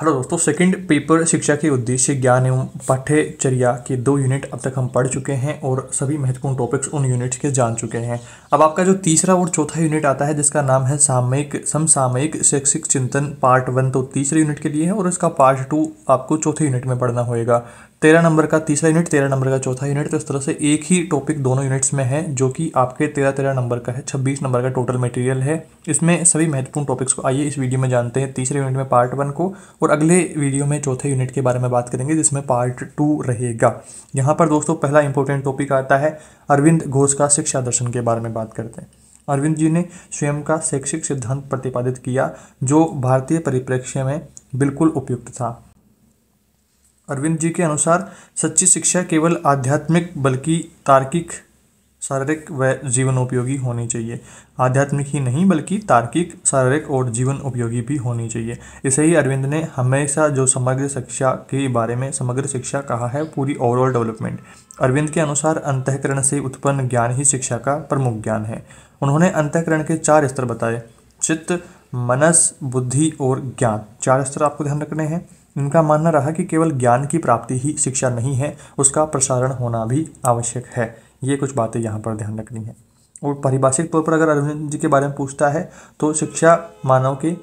hello दोस्तों second paper शिक्षा के उद्देश्य ज्ञान एवं पाठ्यचर्या के दो यूनिट अब तक हम पढ़ चुके हैं और सभी महत्वपूर्ण टॉपिक्स उन यूनिट्स के जान चुके हैं अब आपका जो तीसरा और चौथा यूनिट आता है जिसका नाम है सामयिक समसामयिक शैक्षिक चिंतन पार्ट वन तो तीसरे यूनिट के लिए है और इसका पार्ट टू आपको चौथे यूनिट में पढ़ना होगा तेरह नंबर का तीसरा यूनिट तेरह नंबर का चौथा यूनिट तो इस तरह से एक ही टॉपिक दोनों यूनिट्स में है जो कि आपके तेरह तेरह नंबर का है छब्बीस नंबर का टोटल मटेरियल है इसमें सभी महत्वपूर्ण टॉपिक्स को आइए इस वीडियो में जानते हैं तीसरे यूनिट में पार्ट वन को और अगले वीडियो में चौथे यूनिट के बारे में बात करेंगे जिसमें पार्ट टू रहेगा यहाँ पर दोस्तों पहला इंपॉर्टेंट टॉपिक आता है अरविंद घोष का शिक्षा दर्शन के बारे में बात करते हैं अरविंद जी ने स्वयं का शैक्षिक सिद्धांत प्रतिपादित किया जो भारतीय परिप्रेक्ष्य में बिल्कुल उपयुक्त था अरविंद जी के अनुसार सच्ची शिक्षा केवल आध्यात्मिक बल्कि तार्किक शारीरिक व जीवन उपयोगी होनी चाहिए आध्यात्मिक ही नहीं बल्कि तार्किक शारीरिक और जीवन उपयोगी भी होनी चाहिए इसे ही अरविंद ने हमेशा जो समग्र शिक्षा के बारे में समग्र शिक्षा कहा है पूरी ओवरऑल डेवलपमेंट अरविंद के अनुसार अंतकरण से उत्पन्न ज्ञान ही शिक्षा का प्रमुख ज्ञान है उन्होंने अंतकरण के चार स्तर बताए चित्त मनस बुद्धि और ज्ञान चार स्तर आपको ध्यान रखने हैं इनका मानना रहा कि केवल ज्ञान की प्राप्ति ही शिक्षा नहीं है उसका प्रसारण होना भी आवश्यक है ये कुछ बातें यहाँ पर ध्यान रखनी है और परिभाषिक तौर पर अगर अरविंद जी के बारे में पूछता है तो शिक्षा मानव के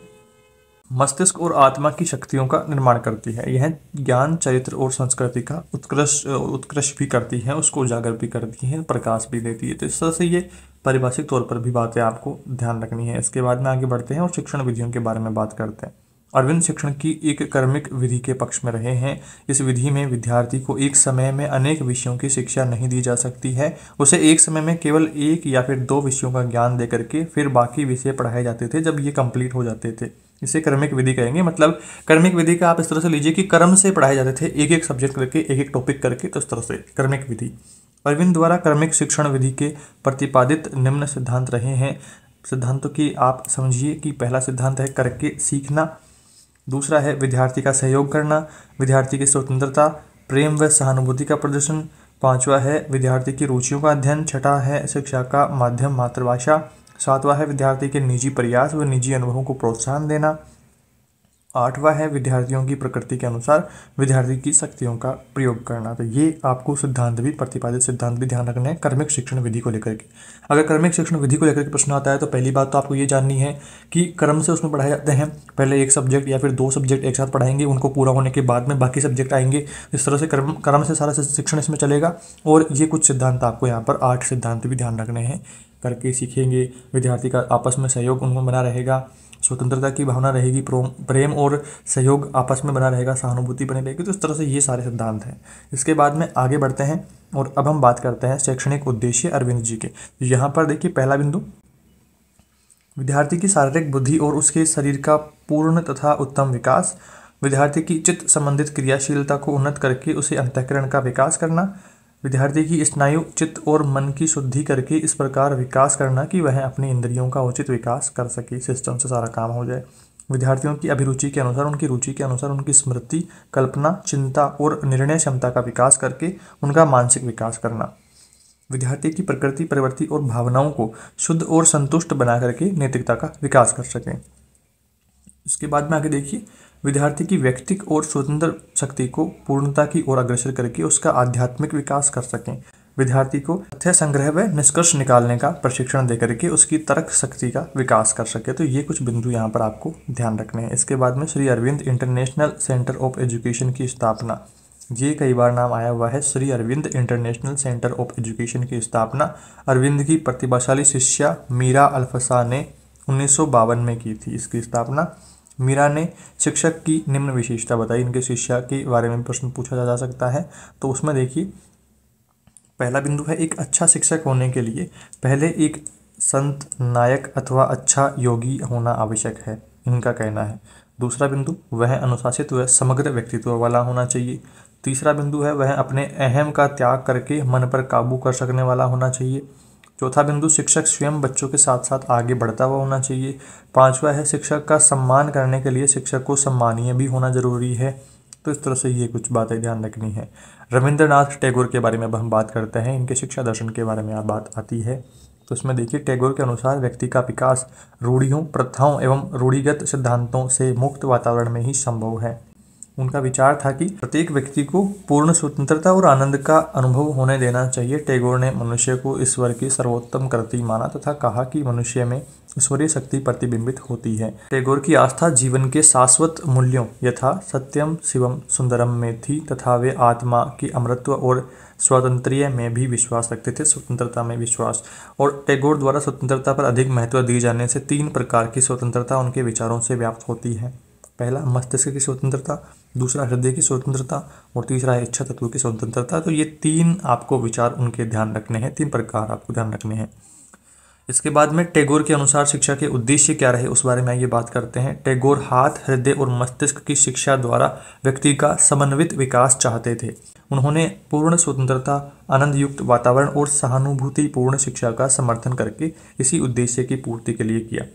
मस्तिष्क और आत्मा की शक्तियों का निर्माण करती है यह ज्ञान चरित्र और संस्कृति का उत्कृष्ट उत्कृष्ट भी करती है उसको उजागर भी करती है प्रकाश भी देती है तो इस तरह से ये परिभाषिक तौर पर भी बातें आपको ध्यान रखनी है इसके बाद में आगे बढ़ते हैं और शिक्षण विधियों के बारे में बात करते हैं अरविंद शिक्षण की एक कर्मिक विधि के पक्ष में रहे हैं इस विधि में विद्यार्थी को एक समय में अनेक विषयों की शिक्षा नहीं दी जा सकती है उसे एक समय में केवल एक या फिर दो विषयों का ज्ञान दे करके फिर बाकी विषय पढ़ाए जाते थे जब ये कंप्लीट हो जाते थे इसे कर्मिक विधि कहेंगे मतलब कर्मिक विधि का आप इस तरह से लीजिए कि कर्म से पढ़ाए जाते थे एक एक सब्जेक्ट करके एक एक टॉपिक करके तो इस तरह से कर्मिक विधि अरविंद द्वारा कर्मिक शिक्षण विधि के प्रतिपादित निम्न सिद्धांत रहे हैं सिद्धांतों की आप समझिए कि पहला सिद्धांत है करके सीखना दूसरा है विद्यार्थी का सहयोग करना विद्यार्थी की स्वतंत्रता प्रेम व सहानुभूति का प्रदर्शन पांचवा है विद्यार्थी की रुचियों का अध्ययन छठा है शिक्षा का माध्यम मातृभाषा सातवां है विद्यार्थी के निजी प्रयास व निजी अनुभवों को प्रोत्साहन देना आठवां है विद्यार्थियों की प्रकृति के अनुसार विद्यार्थी की शक्तियों का प्रयोग करना तो ये आपको सिद्धांत भी प्रतिपादित सिद्धांत भी ध्यान रखना है कर्मिक शिक्षण विधि को लेकर के अगर कर्मिक शिक्षण विधि को लेकर के प्रश्न आता है तो पहली बात तो आपको ये जाननी है कि कर्म से उसमें पढ़ाए जाते हैं पहले एक सब्जेक्ट या फिर दो सब्जेक्ट एक साथ पढ़ाएंगे उनको पूरा होने के बाद में बाकी सब्जेक्ट आएंगे इस तरह से कर्म कर्म से सारा शिक्षण इसमें चलेगा और ये कुछ सिद्धांत आपको यहाँ पर आठ सिद्धांत भी ध्यान रखने हैं करके सीखेंगे विद्यार्थी का आपस में सहयोग उनमें बना रहेगा स्वतंत्रता की भावना रहेगी प्रेम और सहयोग आपस में बना रहेगा सहानुभूति बनी रहेगी तो इस तरह से ये सारे सिद्धांत हैं इसके बाद में आगे बढ़ते हैं और अब हम बात करते हैं शैक्षणिक उद्देश्य अरविंद जी के यहाँ पर देखिए पहला बिंदु विद्यार्थी की शारीरिक बुद्धि और उसके शरीर का पूर्ण तथा उत्तम विकास विद्यार्थी की चित्त संबंधित क्रियाशीलता को उन्नत करके उसे अंतकरण का विकास करना विद्यार्थी की स्नायु चित्त और मन की शुद्धि करके इस प्रकार विकास करना कि वह अपनी इंद्रियों का उचित विकास कर सके सिस्टम से सारा काम हो जाए विद्यार्थियों की अभिरुचि के अनुसार उनकी रुचि के अनुसार उनकी स्मृति कल्पना चिंता और निर्णय क्षमता का विकास करके उनका मानसिक विकास करना विद्यार्थी की प्रकृति प्रवृत्ति और भावनाओं को शुद्ध और संतुष्ट बना करके नैतिकता का विकास कर सकें इसके बाद में आगे देखिए विद्यार्थी की व्यक्तिक और स्वतंत्र शक्ति को पूर्णता की ओर अग्रसर करके उसका आध्यात्मिक विकास कर सकें विद्यार्थी को तथ्य संग्रह व निष्कर्ष निकालने का प्रशिक्षण दे करके उसकी तर्क शक्ति का विकास कर सके तो ये कुछ बिंदु यहाँ पर आपको ध्यान रखने हैं इसके बाद में Shri Aurobindo international centre of education की स्थापना ये कई बार नाम आया हुआ है Shri Aurobindo international centre of education की स्थापना अरविंद की प्रतिभाशाली शिष्या मीरा अल्फसा ने उन्नीस में की थी इसकी स्थापना मीरा ने शिक्षक की निम्न विशेषता बताई इनके शिक्षा के बारे में प्रश्न पूछा जा सकता है तो उसमें देखिए पहला बिंदु है एक अच्छा शिक्षक होने के लिए पहले एक संत नायक अथवा अच्छा योगी होना आवश्यक है इनका कहना है दूसरा बिंदु वह अनुशासित व समग्र व्यक्तित्व वाला होना चाहिए तीसरा बिंदु है वह अपने अहम का त्याग करके मन पर काबू कर सकने वाला होना चाहिए चौथा बिंदु शिक्षक स्वयं बच्चों के साथ साथ आगे बढ़ता हुआ होना चाहिए पांचवा है शिक्षक का सम्मान करने के लिए शिक्षक को सम्मानीय भी होना ज़रूरी है तो इस तरह से ये कुछ बातें ध्यान रखनी है रविंद्रनाथ टैगोर के बारे में अब हम बात करते हैं इनके शिक्षा दर्शन के बारे में आप बात आती है तो इसमें देखिए टैगोर के अनुसार व्यक्ति का विकास रूढ़ियों प्रथाओं एवं रूढ़िगत सिद्धांतों से मुक्त वातावरण में ही संभव है उनका विचार था कि प्रत्येक व्यक्ति को पूर्ण स्वतंत्रता और आनंद का अनुभव होने देना चाहिए टैगोर ने मनुष्य को ईश्वर की सर्वोत्तम कृति माना तथा कहा कि मनुष्य में ईश्वरीय शक्ति प्रतिबिंबित होती है टैगोर की आस्था जीवन के शाश्वत मूल्यों यथा सत्यम शिवम सुंदरम में थी तथा वे आत्मा की अमृत्व और स्वतंत्र में भी विश्वास रखते थे स्वतंत्रता में विश्वास और टैगोर द्वारा स्वतंत्रता पर अधिक महत्व दिए जाने से तीन प्रकार की स्वतंत्रता उनके विचारों से व्याप्त होती है पहला मस्तिष्क की स्वतंत्रता दूसरा हृदय की स्वतंत्रता और तीसरा है इच्छा तत्व की स्वतंत्रता तो ये तीन आपको विचार उनके ध्यान रखने हैं तीन प्रकार आपको ध्यान रखने हैं इसके बाद में टैगोर के अनुसार शिक्षा के उद्देश्य क्या रहे उस बारे में आइए बात करते हैं टैगोर हाथ हृदय और मस्तिष्क की शिक्षा द्वारा व्यक्ति का समन्वित विकास चाहते थे उन्होंने पूर्ण स्वतंत्रता आनंद युक्त वातावरण और सहानुभूतिपूर्ण शिक्षा का समर्थन करके इसी उद्देश्य की पूर्ति के लिए किया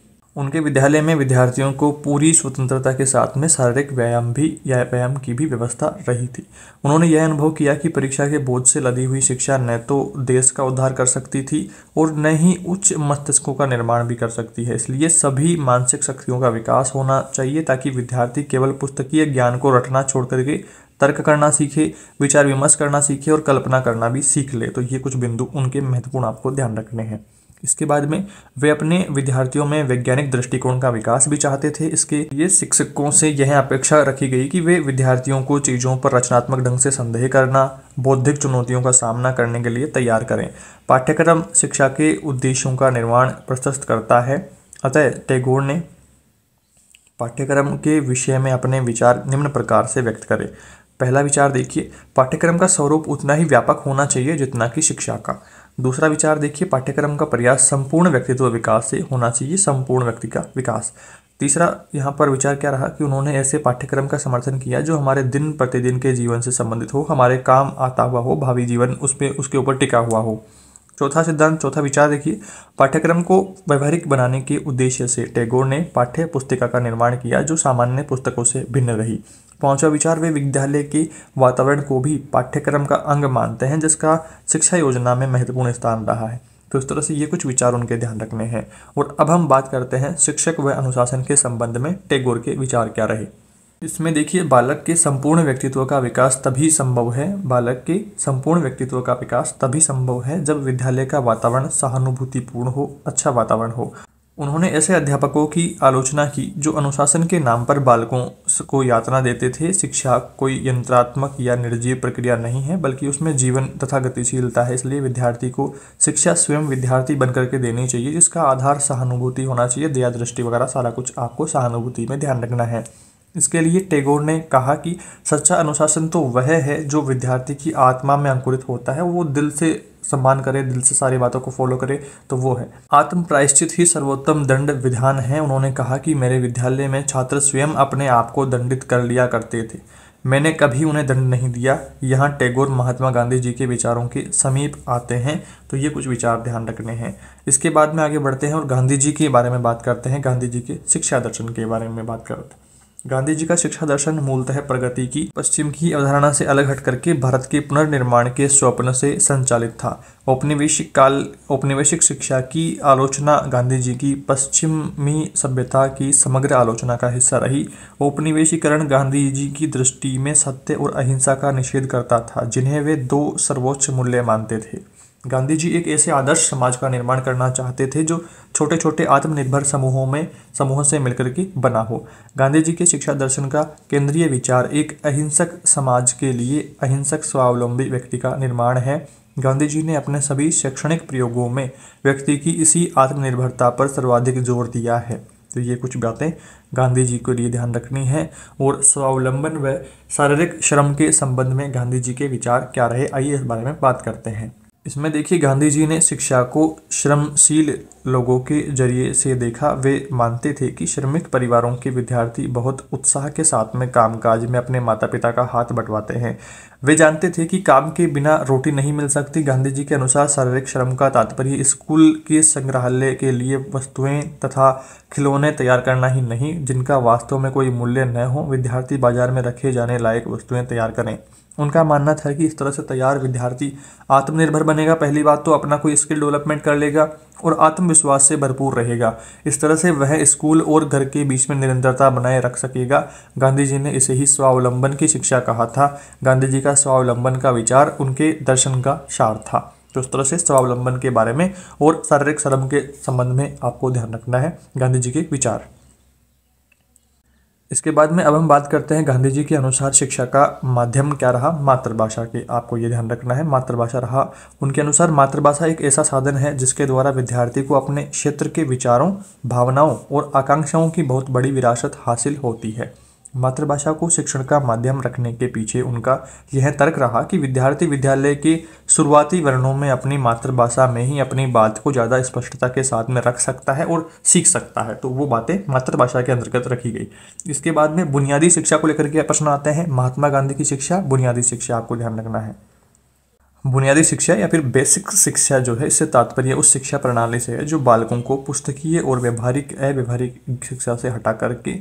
उनके विद्यालय में विद्यार्थियों को पूरी स्वतंत्रता के साथ में शारीरिक व्यायाम भी या व्यायाम की भी व्यवस्था रही थी उन्होंने यह अनुभव किया कि परीक्षा के बोझ से लदी हुई शिक्षा न तो देश का उद्धार कर सकती थी और न ही उच्च मस्तिष्कों का निर्माण भी कर सकती है इसलिए सभी मानसिक शक्तियों का विकास होना चाहिए ताकि विद्यार्थी केवल पुस्तकीय ज्ञान को रटना छोड़ करके तर्क करना सीखे विचार विमर्श करना सीखे और कल्पना करना भी सीख ले तो ये कुछ बिंदु उनके महत्वपूर्ण आपको ध्यान रखने हैं इसके बाद में वे अपने विद्यार्थियों में वैज्ञानिक दृष्टिकोण का विकास भी चाहते थे इसके ये शिक्षकों से यह अपेक्षा रखी गई कि वे विद्यार्थियों को चीज़ों पर रचनात्मक ढंग से संदेह करना बौद्धिक चुनौतियों का सामना करने के लिए तैयार करें पाठ्यक्रम शिक्षा के उद्देश्यों का निर्माण प्रशस्त करता है अतः टैगोर ने पाठ्यक्रम के विषय में अपने विचार निम्न प्रकार से व्यक्त करें पहला विचार देखिए पाठ्यक्रम का स्वरूप उतना ही व्यापक होना चाहिए जितना कि शिक्षा का दूसरा विचार देखिए पाठ्यक्रम का प्रयास संपूर्ण व्यक्तित्व विकास से होना चाहिए संपूर्ण व्यक्ति का विकास तीसरा यहाँ पर विचार क्या रहा कि उन्होंने ऐसे पाठ्यक्रम का समर्थन किया जो हमारे दिन प्रतिदिन के जीवन से संबंधित हो हमारे काम आता हुआ हो भावी जीवन उस पर उसके ऊपर टिका हुआ हो चौथा सिद्धांत चौथा विचार देखिए पाठ्यक्रम को व्यवहारिक बनाने के उद्देश्य से टैगोर ने पाठ्य पुस्तिका का निर्माण किया जो सामान्य पुस्तकों से भिन्न रही पांचवा विचार वे विद्यालय के वातावरण को भी पाठ्यक्रम का अंग मानते हैं जिसका शिक्षा योजना में महत्वपूर्ण स्थान रहा है तो इस तरह से ये कुछ विचार उनके ध्यान रखने हैं और अब हम बात करते हैं शिक्षक व अनुशासन के संबंध में टैगोर के विचार क्या रहे इसमें देखिए बालक के संपूर्ण व्यक्तित्व का विकास तभी संभव है बालक के संपूर्ण व्यक्तित्व का विकास तभी संभव है जब विद्यालय का वातावरण सहानुभूतिपूर्ण हो अच्छा वातावरण हो उन्होंने ऐसे अध्यापकों की आलोचना की जो अनुशासन के नाम पर बालकों को यातना देते थे शिक्षा कोई यंत्रात्मक या निर्जीव प्रक्रिया नहीं है बल्कि उसमें जीवन तथा गतिशीलता है इसलिए विद्यार्थी को शिक्षा स्वयं विद्यार्थी बनकर के देनी चाहिए जिसका आधार सहानुभूति होना चाहिए दया दृष्टि वगैरह सारा कुछ आपको सहानुभूति में ध्यान रखना है इसके लिए टेगोर ने कहा कि सच्चा अनुशासन तो वह है जो विद्यार्थी की आत्मा में अंकुरित होता है वो दिल से सम्मान करे दिल से सारी बातों को फॉलो करे तो वो है आत्म प्रायश्चित ही सर्वोत्तम दंड विधान है उन्होंने कहा कि मेरे विद्यालय में छात्र स्वयं अपने आप को दंडित कर लिया करते थे मैंने कभी उन्हें दंड नहीं दिया यहाँ टैगोर महात्मा गांधी जी के विचारों के समीप आते हैं तो ये कुछ विचार ध्यान रखने हैं इसके बाद में आगे बढ़ते हैं और गांधी जी के बारे में बात करते हैं गांधी जी के शिक्षा दर्शन के बारे में बात करते हैं गांधी जी का शिक्षा दर्शन मूलतः प्रगति की पश्चिम की अवधारणा से अलग हट करके भारत के पुनर्निर्माण के स्वप्न से संचालित था औपनिवेशिक काल औपनिवेशिक शिक्षा की आलोचना गांधी जी की पश्चिमी सभ्यता की समग्र आलोचना का हिस्सा रही औपनिवेशीकरण गांधी जी की दृष्टि में सत्य और अहिंसा का निषेध करता था जिन्हें वे दो सर्वोच्च मूल्य मानते थे गांधी जी एक ऐसे आदर्श समाज का निर्माण करना चाहते थे जो छोटे छोटे आत्मनिर्भर समूहों में समूहों से मिलकर के बना हो गांधी जी के शिक्षा दर्शन का केंद्रीय विचार एक अहिंसक समाज के लिए अहिंसक स्वावलंबी व्यक्ति का निर्माण है गांधी जी ने अपने सभी शैक्षणिक प्रयोगों में व्यक्ति की इसी आत्मनिर्भरता पर सर्वाधिक जोर दिया है तो ये कुछ बातें गांधी जी के लिए ध्यान रखनी है और स्वावलंबन व शारीरिक श्रम के संबंध में गांधी जी के विचार क्या रहे आइए इस बारे में बात करते हैं इसमें देखिए गांधी जी ने शिक्षा को श्रमशील लोगों के जरिए से देखा वे मानते थे कि श्रमिक परिवारों के विद्यार्थी बहुत उत्साह के साथ में कामकाज में अपने माता पिता का हाथ बंटवाते हैं वे जानते थे कि काम के बिना रोटी नहीं मिल सकती गांधी जी के अनुसार शारीरिक श्रम का तात्पर्य स्कूल के संग्रहालय के लिए वस्तुएं तथा खिलौने तैयार करना ही नहीं जिनका वास्तव में कोई मूल्य न हो विद्यार्थी बाजार में रखे जाने लायक वस्तुएं तैयार करें उनका मानना था कि इस तरह से तैयार विद्यार्थी आत्मनिर्भर बनेगा पहली बात तो अपना कोई स्किल डेवलपमेंट कर लेगा और आत्मविश्वास से भरपूर रहेगा इस तरह से वह स्कूल और घर के बीच में निरंतरता बनाए रख सकेगा गांधी जी ने इसे ही स्वावलंबन की शिक्षा कहा था गांधी जी का स्वावलंबन का विचार उनके दर्शन का सार था तो इस तरह से स्वावलंबन के बारे में और शारीरिक श्रम के संबंध में आपको ध्यान रखना है गांधी जी के विचार इसके बाद में अब हम बात करते हैं गांधी जी के अनुसार शिक्षा का माध्यम क्या रहा मातृभाषा के आपको ये ध्यान रखना है मातृभाषा रहा उनके अनुसार मातृभाषा एक ऐसा साधन है जिसके द्वारा विद्यार्थी को अपने क्षेत्र के विचारों भावनाओं और आकांक्षाओं की बहुत बड़ी विरासत हासिल होती है मातृभाषा को शिक्षण का माध्यम रखने के पीछे उनका यह तर्क रहा कि विद्यार्थी विद्यालय के शुरुआती वर्णों में अपनी मातृभाषा में ही अपनी बात को ज़्यादा स्पष्टता के साथ में रख सकता है और सीख सकता है तो वो बातें मातृभाषा के अंतर्गत रखी गई इसके बाद में बुनियादी शिक्षा को लेकर के प्रश्न आते हैं महात्मा गांधी की शिक्षा बुनियादी शिक्षा आपको ध्यान रखना है बुनियादी शिक्षा या फिर बेसिक शिक्षा जो है इससे तात्पर्य उस शिक्षा प्रणाली से है जो बालकों को पुस्तकीय और व्यवहारिक अव्यवहारिक शिक्षा से हटा करके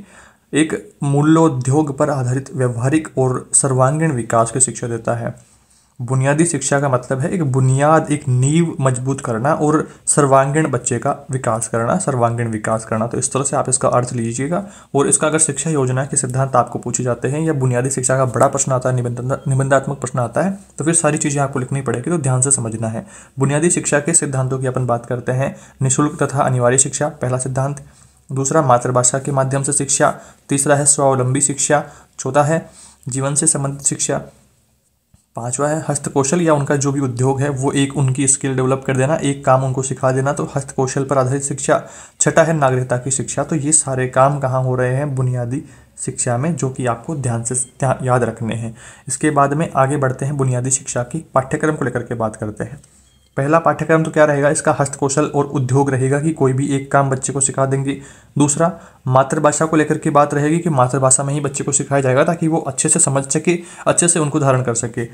एक मूल्योद्योग पर आधारित व्यवहारिक और सर्वांगीण विकास की शिक्षा देता है बुनियादी शिक्षा का मतलब है एक बुनियाद एक नींव मजबूत करना और सर्वांगीण बच्चे का विकास करना सर्वांगीण विकास करना तो इस तरह से आप इसका अर्थ लीजिएगा और इसका अगर शिक्षा योजना के सिद्धांत आपको पूछे जाते हैं या बुनियादी शिक्षा का बड़ा प्रश्न आता है निबंधात्मक प्रश्न आता है तो फिर सारी चीज़ें आपको लिखनी पड़ेगी तो ध्यान से समझना है बुनियादी शिक्षा के सिद्धांतों की अपन बात करते हैं निःशुल्क तथा अनिवार्य शिक्षा पहला सिद्धांत दूसरा मातृभाषा के माध्यम से शिक्षा तीसरा है स्वावलंबी शिक्षा चौथा है जीवन से संबंधित शिक्षा पांचवा है हस्तकौशल या उनका जो भी उद्योग है वो एक उनकी स्किल डेवलप कर देना एक काम उनको सिखा देना तो हस्तकौशल पर आधारित शिक्षा छठा है नागरिकता की शिक्षा तो ये सारे काम कहाँ हो रहे हैं बुनियादी शिक्षा में जो कि आपको ध्यान से याद रखने हैं इसके बाद में आगे बढ़ते हैं बुनियादी शिक्षा की पाठ्यक्रम को लेकर के बात करते हैं पहला पाठ्यक्रम तो क्या रहेगा इसका हस्तकौशल और उद्योग रहेगा कि कोई भी एक काम बच्चे को सिखा देंगे दूसरा मातृभाषा को लेकर के बात रहेगी कि मातृभाषा में ही बच्चे को सिखाया जाएगा ताकि वो अच्छे से समझ सके अच्छे से उनको धारण कर सके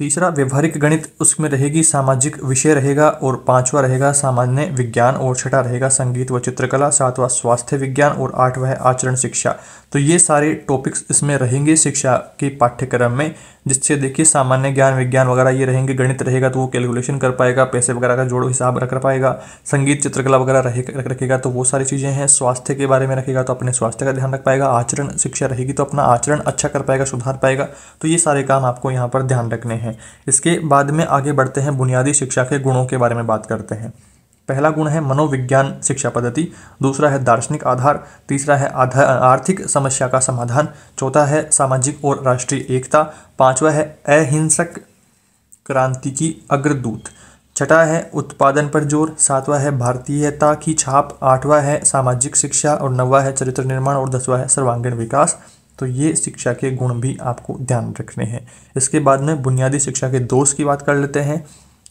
तीसरा व्यवहारिक गणित उसमें रहेगी सामाजिक विषय रहेगा और पांचवा रहेगा सामान्य विज्ञान और छठा रहेगा संगीत व चित्रकला सातवां स्वास्थ्य विज्ञान और आठवां है आचरण शिक्षा तो ये सारे टॉपिक्स इसमें रहेंगे शिक्षा के पाठ्यक्रम में जिससे देखिए सामान्य ज्ञान विज्ञान वगैरह ये रहेंगे गणित रहेगा तो वो कैलकुलेशन कर पाएगा पैसे वगैरह का जोड़ हिसाब रख पाएगा संगीत चित्रकला वगैरह रहे रखेगा तो वो सारी चीज़ें हैं स्वास्थ्य के बारे में रखेगा तो अपने स्वास्थ्य का ध्यान रख पाएगा आचरण शिक्षा रहेगी तो अपना आचरण अच्छा कर पाएगा सुधार पाएगा तो ये सारे काम आपको यहाँ पर ध्यान रखने हैं इसके बाद में आगे बढ़ते हैं बुनियादी शिक्षा के गुणों के बारे में बात करते हैं पहला गुण है मनोविज्ञान शिक्षा पद्धति दूसरा है दार्शनिक आधार तीसरा है आर्थिक समस्या का समाधान चौथा है सामाजिक और राष्ट्रीय एकता पांचवा है अहिंसक क्रांति की अग्रदूत छठा है उत्पादन पर जोर सातवां है भारतीयता की छाप आठवां है सामाजिक शिक्षा और नवा है चरित्र निर्माण और दसवां है सर्वांगीण विकास तो ये शिक्षा के गुण भी आपको ध्यान रखने हैं इसके बाद में बुनियादी शिक्षा के दोष की बात कर लेते हैं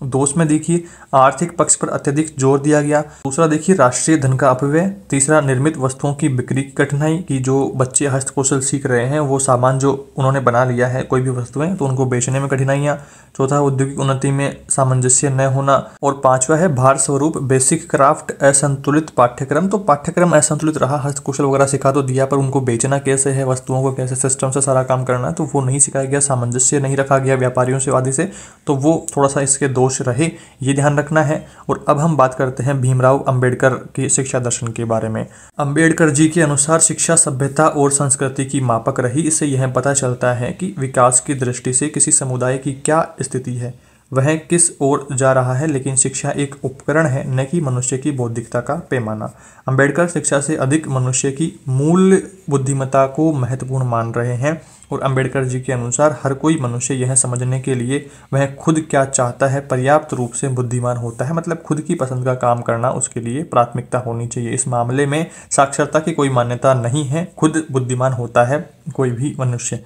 दोष में देखिए आर्थिक पक्ष पर अत्यधिक जोर दिया गया दूसरा देखिए राष्ट्रीय धन का अपव्यय तीसरा निर्मित वस्तुओं की बिक्री की कठिनाई कि जो बच्चे हस्तकौशल सीख रहे हैं वो सामान जो उन्होंने बना लिया है कोई भी वस्तुएं तो उनको बेचने में कठिनाइयां चौथा औद्योगिक उन्नति में सामंजस्य न होना और पांचवा है भार स्वरूप बेसिक क्राफ्ट असंतुलित पाठ्यक्रम तो पाठ्यक्रम असंतुलित रहा हस्तकौशल वगैरह सिखा तो दिया पर उनको बेचना कैसे है वस्तुओं को कैसे सिस्टम से सारा काम करना है तो वो नहीं सिखाया गया सामंजस्य नहीं रखा गया व्यापारियों से आदि से तो वो थोड़ा सा इसके दोष दोष रहे ये ध्यान रखना है और अब हम बात करते हैं भीमराव अंबेडकर के शिक्षा दर्शन के बारे में अंबेडकर जी के अनुसार शिक्षा सभ्यता और संस्कृति की मापक रही इससे यह पता चलता है कि विकास की दृष्टि से किसी समुदाय की क्या स्थिति है वह किस ओर जा रहा है लेकिन शिक्षा एक उपकरण है न कि मनुष्य की बौद्धिकता का पैमाना अंबेडकर शिक्षा से अधिक मनुष्य की मूल बुद्धिमत्ता को महत्वपूर्ण मान रहे हैं और अंबेडकर जी के अनुसार हर कोई मनुष्य यह समझने के लिए वह खुद क्या चाहता है पर्याप्त रूप से बुद्धिमान होता है मतलब खुद की पसंद का काम करना उसके लिए प्राथमिकता होनी चाहिए इस मामले में साक्षरता की कोई मान्यता नहीं है खुद बुद्धिमान होता है कोई भी मनुष्य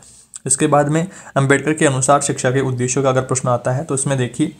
इसके बाद में अंबेडकर के अनुसार शिक्षा के उद्देश्यों का अगर प्रश्न आता है तो इसमें देखिए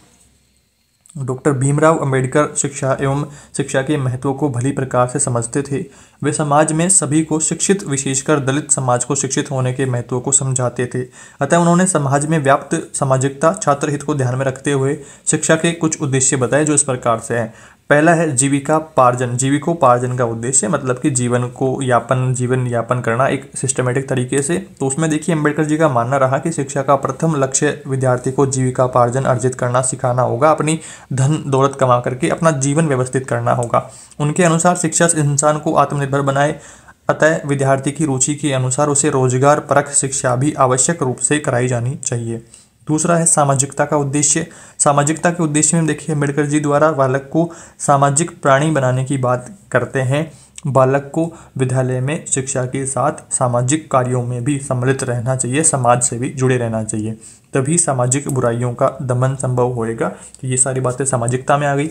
डॉक्टर भीमराव अंबेडकर शिक्षा एवं शिक्षा के महत्व को भली प्रकार से समझते थे वे समाज में सभी को शिक्षित विशेषकर दलित समाज को शिक्षित होने के महत्व को समझाते थे अतः उन्होंने समाज में व्याप्त सामाजिकता छात्र हित को ध्यान में रखते हुए शिक्षा के कुछ उद्देश्य बताए जो इस प्रकार से हैं पहला है जीविका पार्जन जीविकोपार्जन का उद्देश्य मतलब कि जीवन को यापन जीवन यापन करना एक सिस्टमेटिक तरीके से तो उसमें देखिए अम्बेडकर जी का मानना रहा कि शिक्षा का प्रथम लक्ष्य विद्यार्थी को जीविकापार्जन अर्जित करना सिखाना होगा अपनी धन दौलत कमा करके अपना जीवन व्यवस्थित करना होगा उनके अनुसार शिक्षा इंसान को आत्मनिर्भर बनाए अतः विद्यार्थी की रुचि के अनुसार उसे रोजगार परख शिक्षा भी आवश्यक रूप से कराई जानी चाहिए दूसरा है सामाजिकता का उद्देश्य सामाजिकता के उद्देश्य में देखिए अम्बेडकर जी द्वारा बालक को सामाजिक प्राणी बनाने की बात करते हैं बालक को विद्यालय में शिक्षा के साथ सामाजिक कार्यों में भी सम्मिलित रहना चाहिए समाज से भी जुड़े रहना चाहिए तभी सामाजिक बुराइयों का दमन संभव होएगा तो ये सारी बातें सामाजिकता में आ गई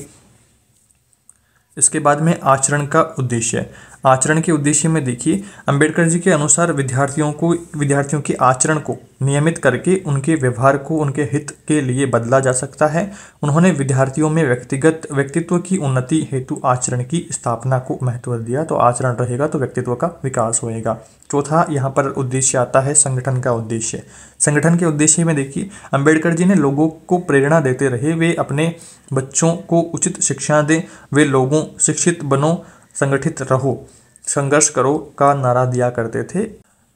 इसके बाद में आचरण का उद्देश्य आचरण के उद्देश्य में देखिए अंबेडकर जी के अनुसार विद्यार्थियों को विद्यार्थियों के आचरण को नियमित करके उनके व्यवहार को उनके हित के लिए बदला जा सकता है उन्होंने विद्यार्थियों में व्यक्तिगत व्यक्तित्व की उन्नति हेतु आचरण की स्थापना को महत्व दिया तो आचरण रहेगा तो व्यक्तित्व का विकास होएगा चौथा यहाँ पर उद्देश्य आता है संगठन का उद्देश्य संगठन के उद्देश्य में देखिए अंबेडकर जी ने लोगों को प्रेरणा देते रहे वे अपने बच्चों को उचित शिक्षा दें वे लोगों शिक्षित बनो संगठित रहो संघर्ष करो का नारा दिया करते थे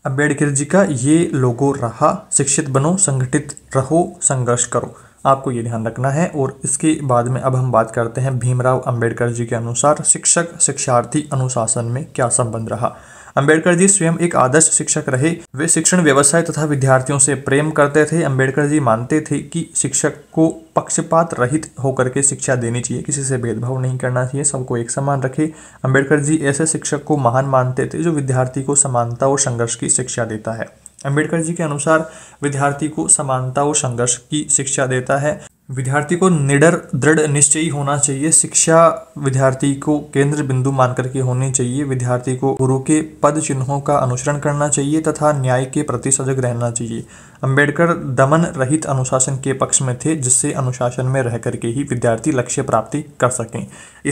अम्बेडकर जी का ये लोगो रहा शिक्षित बनो संगठित रहो संघर्ष करो आपको ये ध्यान रखना है और इसके बाद में अब हम बात करते हैं भीमराव अंबेडकर जी के अनुसार शिक्षक शिक्षार्थी अनुशासन में क्या संबंध रहा अंबेडकर जी स्वयं एक आदर्श शिक्षक रहे वे शिक्षण व्यवसाय तथा विद्यार्थियों से प्रेम करते थे अंबेडकर जी मानते थे कि शिक्षक को पक्षपात रहित होकर के शिक्षा देनी चाहिए किसी से भेदभाव नहीं करना चाहिए सबको एक समान रखे अंबेडकर जी ऐसे शिक्षक को महान मानते थे जो विद्यार्थी को समानता और संघर्ष की शिक्षा देता है अंबेडकर जी के अनुसार विद्यार्थी को समानता और संघर्ष की शिक्षा देता है विद्यार्थी को निडर दृढ़ निश्चयी होना चाहिए शिक्षा विद्यार्थी को केंद्र बिंदु मानकर के होनी चाहिए विद्यार्थी को गुरु के पद चिन्हों का अनुसरण करना चाहिए तथा न्याय के प्रति सजग रहना चाहिए अंबेडकर दमन रहित अनुशासन के पक्ष में थे जिससे अनुशासन में रह करके ही विद्यार्थी लक्ष्य प्राप्ति कर सकें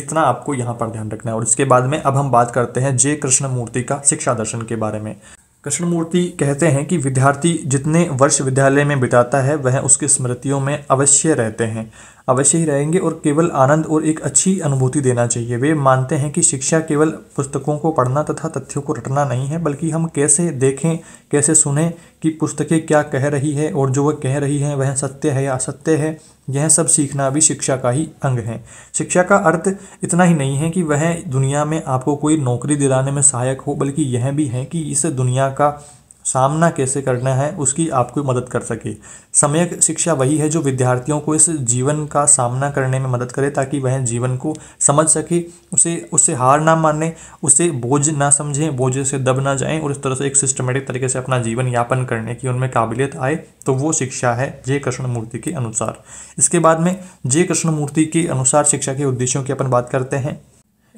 इतना आपको यहाँ पर ध्यान रखना है और इसके बाद में अब हम बात करते हैं जय कृष्ण मूर्ति का शिक्षा दर्शन के बारे में कृष्णमूर्ति कहते हैं कि विद्यार्थी जितने वर्ष विद्यालय में बिताता है वह उसकी स्मृतियों में अवश्य रहते हैं अवश्य ही रहेंगे और केवल आनंद और एक अच्छी अनुभूति देना चाहिए वे मानते हैं कि शिक्षा केवल पुस्तकों को पढ़ना तथा तथ्यों को रटना नहीं है बल्कि हम कैसे देखें कैसे सुने कि पुस्तकें क्या कह रही है और जो वह कह रही हैं वह सत्य है या असत्य है यह सब सीखना भी शिक्षा का ही अंग है शिक्षा का अर्थ इतना ही नहीं है कि वह दुनिया में आपको कोई नौकरी दिलाने में सहायक हो बल्कि यह भी है कि इस दुनिया का सामना कैसे करना है उसकी आपको मदद कर सके सम्यक शिक्षा वही है जो विद्यार्थियों को इस जीवन का सामना करने में मदद करे ताकि वह जीवन को समझ सके उसे उससे हार ना माने उसे बोझ ना समझें बोझ से दब ना जाएं और इस तरह से एक सिस्टमेटिक तरीके से अपना जीवन यापन करने की उनमें काबिलियत आए तो वो शिक्षा है जय कृष्णमूर्ति के अनुसार इसके बाद में जय कृष्णमूर्ति के अनुसार शिक्षा के उद्देश्यों की अपन बात करते हैं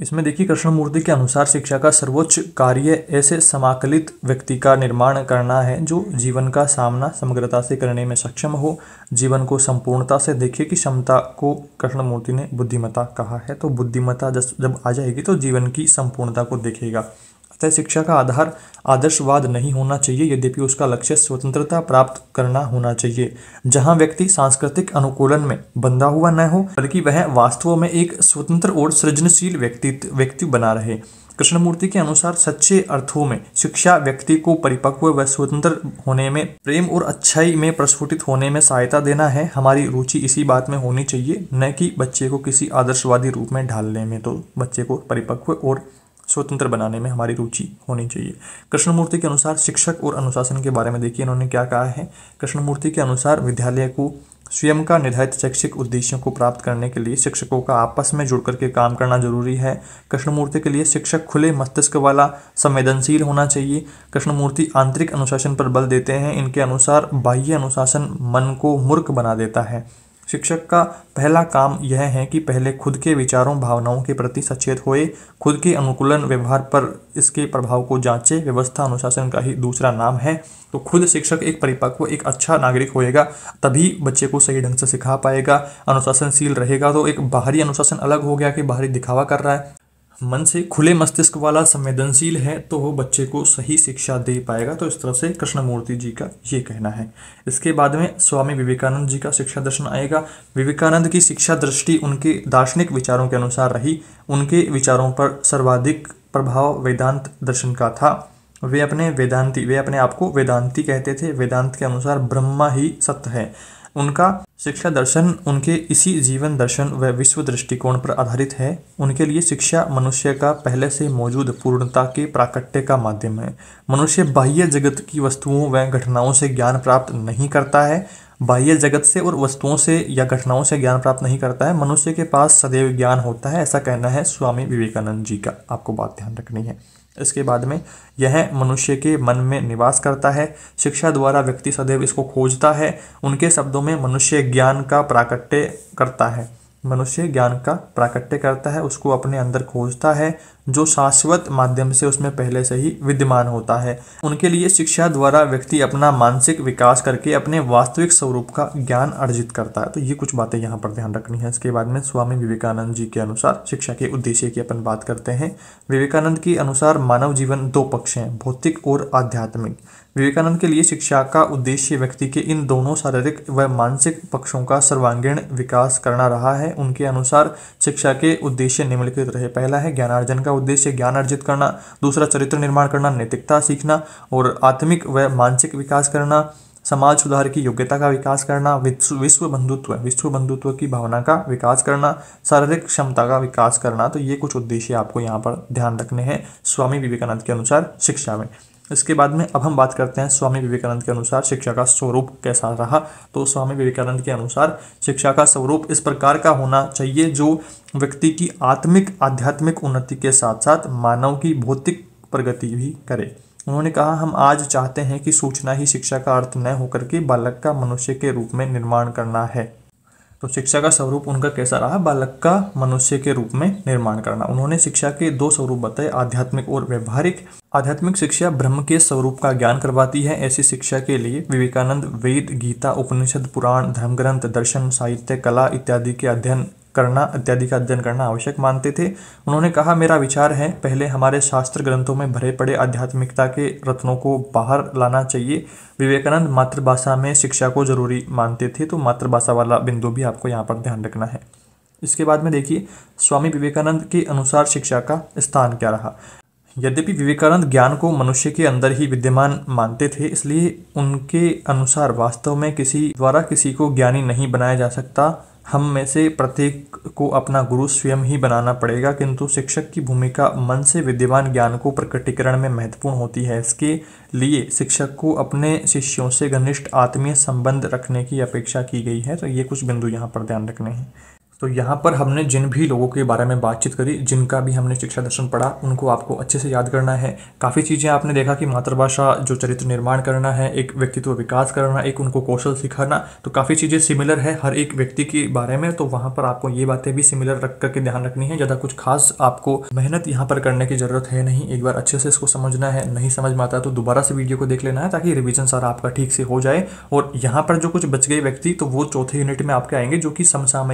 इसमें देखिए कृष्णमूर्ति के अनुसार शिक्षा का सर्वोच्च कार्य ऐसे समाकलित व्यक्ति का निर्माण करना है जो जीवन का सामना समग्रता से करने में सक्षम हो जीवन को संपूर्णता से देखे कि क्षमता को कृष्णमूर्ति ने बुद्धिमता कहा है तो बुद्धिमता जब आ जाएगी तो जीवन की संपूर्णता को देखेगा अतः शिक्षा का आधार आदर्शवाद नहीं होना चाहिए यद्यपि उसका लक्ष्य स्वतंत्रता प्राप्त करना होना चाहिए जहां व्यक्ति सांस्कृतिक अनुकूलन में बंधा हुआ न हो बल्कि वह वास्तव में एक स्वतंत्र और सृजनशील व्यक्ति व्यक्ति बना रहे कृष्णमूर्ति के अनुसार सच्चे अर्थों में शिक्षा व्यक्ति को परिपक्व व स्वतंत्र होने में प्रेम और अच्छाई में प्रस्फुटित होने में सहायता देना है हमारी रुचि इसी बात में होनी चाहिए न कि बच्चे को किसी आदर्शवादी रूप में ढालने में तो बच्चे को परिपक्व और स्वतंत्र बनाने में हमारी रुचि होनी चाहिए कृष्णमूर्ति के अनुसार शिक्षक और अनुशासन के बारे में देखिए इन्होंने क्या कहा है कृष्णमूर्ति के अनुसार विद्यालय को स्वयं का निर्धारित शैक्षिक उद्देश्यों को प्राप्त करने के लिए शिक्षकों का आपस में जुड़ करके काम करना जरूरी है कृष्णमूर्ति के लिए शिक्षक खुले मस्तिष्क वाला संवेदनशील होना चाहिए कृष्णमूर्ति आंतरिक अनुशासन पर बल देते हैं इनके अनुसार बाह्य अनुशासन मन को मूर्ख बना देता है शिक्षक का पहला काम यह है कि पहले खुद के विचारों भावनाओं के प्रति सचेत होए खुद के अनुकूलन व्यवहार पर इसके प्रभाव को जांचे व्यवस्था अनुशासन का ही दूसरा नाम है तो खुद शिक्षक एक परिपक्व एक अच्छा नागरिक होएगा तभी बच्चे को सही ढंग से सिखा पाएगा अनुशासनशील रहेगा तो एक बाहरी अनुशासन अलग हो गया कि बाहरी दिखावा कर रहा है मन से खुले मस्तिष्क वाला संवेदनशील है तो वो बच्चे को सही शिक्षा दे पाएगा तो इस तरह से कृष्णमूर्ति जी का ये कहना है इसके बाद में स्वामी विवेकानंद जी का शिक्षा दर्शन आएगा विवेकानंद की शिक्षा दृष्टि उनके दार्शनिक विचारों के अनुसार रही उनके विचारों पर सर्वाधिक प्रभाव वेदांत दर्शन का था वे अपने वेदांति वे अपने आप को वेदांति कहते थे वेदांत के अनुसार ब्रह्मा ही सत्य है उनका शिक्षा दर्शन उनके इसी जीवन दर्शन व विश्व दृष्टिकोण पर आधारित है उनके लिए शिक्षा मनुष्य का पहले से मौजूद पूर्णता के प्राकट्य का माध्यम है मनुष्य बाह्य जगत की वस्तुओं व घटनाओं से ज्ञान प्राप्त नहीं करता है बाह्य जगत से और वस्तुओं से या घटनाओं से ज्ञान प्राप्त नहीं करता है मनुष्य के पास सदैव ज्ञान होता है ऐसा कहना है स्वामी विवेकानंद जी का आपको बात ध्यान रखनी है इसके बाद में यह मनुष्य के मन में निवास करता है शिक्षा द्वारा व्यक्ति सदैव इसको खोजता है उनके शब्दों में मनुष्य ज्ञान का प्राकट्य करता है मनुष्य ज्ञान का प्राकट्य करता है उसको अपने अंदर खोजता है जो शाश्वत माध्यम से उसमें पहले से ही विद्यमान होता है उनके लिए शिक्षा द्वारा व्यक्ति अपना मानसिक विकास करके अपने वास्तविक स्वरूप का ज्ञान अर्जित करता है तो ये कुछ बातें यहाँ पर ध्यान रखनी है इसके बाद में स्वामी विवेकानंद जी के अनुसार शिक्षा के उद्देश्य की अपन बात करते हैं विवेकानंद के अनुसार मानव जीवन दो पक्ष हैं भौतिक और आध्यात्मिक विवेकानंद के लिए शिक्षा का उद्देश्य व्यक्ति के इन दोनों शारीरिक व मानसिक पक्षों का सर्वांगीण विकास करना रहा है उनके अनुसार शिक्षा के उद्देश्य निम्नलिखित रहे पहला है ज्ञानार्जन का उद्देश्य ज्ञान अर्जित करना दूसरा चरित्र निर्माण करना नैतिकता सीखना और आत्मिक व मानसिक विकास करना समाज सुधार की योग्यता का विकास करना विश्व बंधुत्व विश्व बंधुत्व की भावना का विकास करना शारीरिक क्षमता का विकास करना तो ये कुछ उद्देश्य आपको यहाँ पर ध्यान रखने हैं स्वामी विवेकानंद के अनुसार शिक्षा में इसके बाद में अब हम बात करते हैं स्वामी विवेकानंद के अनुसार शिक्षा का स्वरूप कैसा रहा तो स्वामी विवेकानंद के अनुसार शिक्षा का स्वरूप इस प्रकार का होना चाहिए जो व्यक्ति की आत्मिक आध्यात्मिक उन्नति के साथ साथ मानव की भौतिक प्रगति भी करे उन्होंने कहा हम आज चाहते हैं कि सूचना ही शिक्षा का अर्थ न होकर के बालक का मनुष्य के रूप में निर्माण करना है तो शिक्षा का स्वरूप उनका कैसा रहा बालक का मनुष्य के रूप में निर्माण करना उन्होंने शिक्षा के दो स्वरूप बताए आध्यात्मिक और व्यवहारिक आध्यात्मिक शिक्षा ब्रह्म के स्वरूप का ज्ञान करवाती है ऐसी शिक्षा के लिए विवेकानंद वेद गीता उपनिषद पुराण धर्मग्रंथ दर्शन साहित्य कला इत्यादि के अध्ययन करना इत्यादि का अध्ययन करना आवश्यक मानते थे उन्होंने कहा मेरा विचार है पहले हमारे शास्त्र ग्रंथों में भरे पड़े आध्यात्मिकता के रत्नों को बाहर लाना चाहिए विवेकानंद मातृभाषा में शिक्षा को जरूरी मानते थे तो मातृभाषा वाला बिंदु भी आपको यहाँ पर ध्यान रखना है इसके बाद में देखिए स्वामी विवेकानंद के अनुसार शिक्षा का स्थान क्या रहा यद्यपि विवेकानंद ज्ञान को मनुष्य के अंदर ही विद्यमान मानते थे इसलिए उनके अनुसार वास्तव में किसी द्वारा किसी को ज्ञानी नहीं बनाया जा सकता हम में से प्रत्येक को अपना गुरु स्वयं ही बनाना पड़ेगा किंतु शिक्षक की भूमिका मन से विद्यमान ज्ञान को प्रकटीकरण में महत्वपूर्ण होती है इसके लिए शिक्षक को अपने शिष्यों से घनिष्ठ आत्मीय संबंध रखने की अपेक्षा की गई है तो ये कुछ बिंदु यहाँ पर ध्यान रखने हैं तो यहाँ पर हमने जिन भी लोगों के बारे में बातचीत करी जिनका भी हमने शिक्षा दर्शन पढ़ा उनको आपको अच्छे से याद करना है काफ़ी चीज़ें आपने देखा कि मातृभाषा जो चरित्र निर्माण करना है एक व्यक्तित्व विकास करना एक उनको कौशल सिखाना तो काफ़ी चीज़ें सिमिलर है हर एक व्यक्ति के बारे में तो वहाँ पर आपको ये बातें भी सिमिलर रख करके ध्यान रखनी है ज़्यादा कुछ खास आपको मेहनत यहाँ पर करने की ज़रूरत है नहीं एक बार अच्छे से इसको समझना है नहीं समझ में आता तो दोबारा से वीडियो को देख लेना है ताकि रिविजन सारा आपका ठीक से हो जाए और यहाँ पर जो कुछ बच गए व्यक्ति तो वो चौथे यूनिट में आपके आएंगे जो कि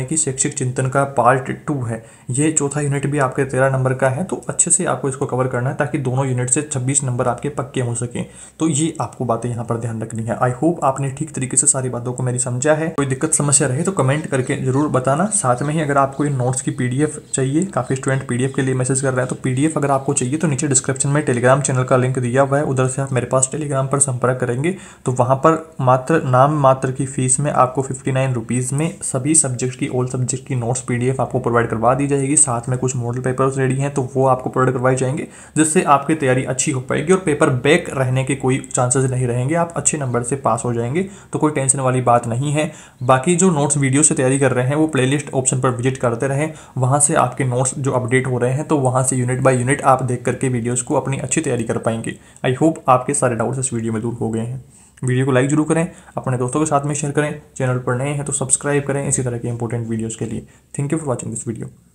की शैक्षिक वैश्विक चिंतन का पार्ट टू है ये चौथा यूनिट भी आपके तेरह नंबर का है तो अच्छे से आपको इसको कवर करना है ताकि दोनों यूनिट से छब्बीस नंबर आपके पक्के हो सकें तो ये आपको बातें यहाँ पर ध्यान रखनी है आई होप आपने ठीक तरीके से सारी बातों को मेरी समझा है कोई दिक्कत समस्या रहे तो कमेंट करके जरूर बताना साथ में ही अगर आपको इन नोट्स की पी चाहिए काफ़ी स्टूडेंट पी के लिए मैसेज कर रहे हैं तो पी अगर आपको चाहिए तो नीचे डिस्क्रिप्शन में टेलीग्राम चैनल का लिंक दिया हुआ है उधर से आप मेरे पास टेलीग्राम पर संपर्क करेंगे तो वहाँ पर मात्र नाम मात्र की फीस में आपको फिफ्टी नाइन रुपीज़ में सभी सब्जेक्ट की ऑल सब्जेक्ट उसकी नोट्स पीडीएफ आपको प्रोवाइड करवा दी जाएगी साथ में कुछ मॉडल पेपर्स रेडी हैं तो वो आपको प्रोवाइड करवाए जाएंगे जिससे आपकी तैयारी अच्छी हो पाएगी और पेपर बैक रहने के कोई चांसेस नहीं रहेंगे आप अच्छे नंबर से पास हो जाएंगे तो कोई टेंशन वाली बात नहीं है बाकी जो नोट्स वीडियो से तैयारी कर रहे हैं वो प्ले ऑप्शन पर विजिट करते रहें वहाँ से आपके नोट्स जो अपडेट हो रहे हैं तो वहाँ से यूनिट बाई यूनिट आप देख करके वीडियोज़ को अपनी अच्छी तैयारी कर पाएंगे आई होप आपके सारे डाउट्स इस वीडियो में दूर हो गए हैं वीडियो को लाइक जरूर करें अपने दोस्तों के साथ में शेयर करें चैनल पर नए हैं तो सब्सक्राइब करें इसी तरह की इंपॉर्टेंट वीडियोज़ के लिए thank you for watching this video